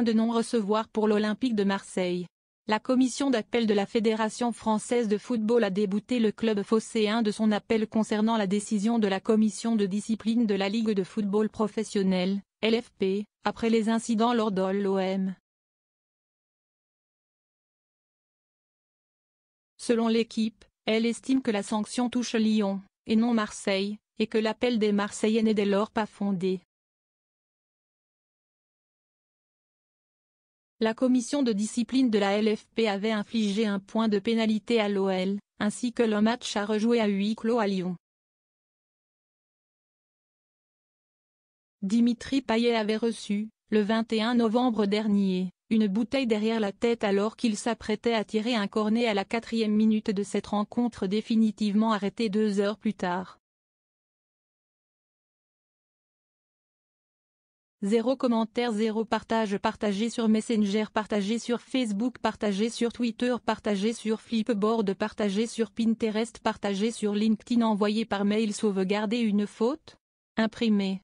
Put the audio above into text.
de non-recevoir pour l'Olympique de Marseille. La commission d'appel de la Fédération française de football a débouté le club phocéen de son appel concernant la décision de la commission de discipline de la Ligue de football professionnel, LFP, après les incidents lors de l'OM. Selon l'équipe, elle estime que la sanction touche Lyon, et non Marseille, et que l'appel des Marseillais n'est dès lors pas fondé. la commission de discipline de la LFP avait infligé un point de pénalité à l'OL, ainsi que le match à rejouer à huis clos à Lyon. Dimitri Payet avait reçu, le 21 novembre dernier, une bouteille derrière la tête alors qu'il s'apprêtait à tirer un cornet à la quatrième minute de cette rencontre définitivement arrêtée deux heures plus tard. 0 commentaire, 0 partage, partagé sur Messenger, partagé sur Facebook, partagé sur Twitter, partagé sur Flipboard, partagé sur Pinterest, partagé sur LinkedIn, envoyé par mail, sauvegarder une faute, imprimé.